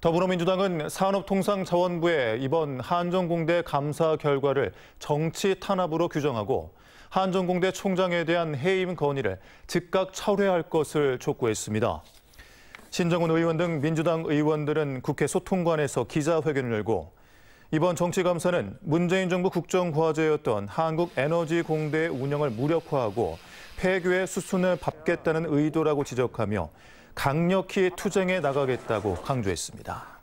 더불어민주당은 산업통상자원부의 이번 한전공대 감사 결과를 정치 탄압으로 규정하고 한전공대 총장에 대한 해임 건의를 즉각 철회할 것을 촉구했습니다. 신정훈 의원 등 민주당 의원들은 국회 소통관에서 기자회견을 열고 이번 정치감사는 문재인 정부 국정과제였던 한국에너지공대의 운영을 무력화하고 폐교의 수순을 밟겠다는 의도라고 지적하며 강력히 투쟁해 나가겠다고 강조했습니다.